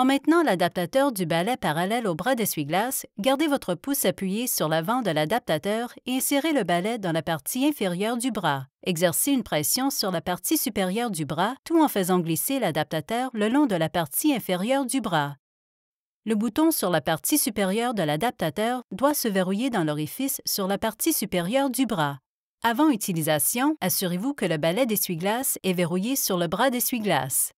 En maintenant l'adaptateur du balai parallèle au bras d'essuie-glace, gardez votre pouce appuyé sur l'avant de l'adaptateur et insérez le balai dans la partie inférieure du bras. Exercez une pression sur la partie supérieure du bras tout en faisant glisser l'adaptateur le long de la partie inférieure du bras. Le bouton sur la partie supérieure de l'adaptateur doit se verrouiller dans l'orifice sur la partie supérieure du bras. Avant utilisation, assurez-vous que le balai d'essuie-glace est verrouillé sur le bras d'essuie-glace.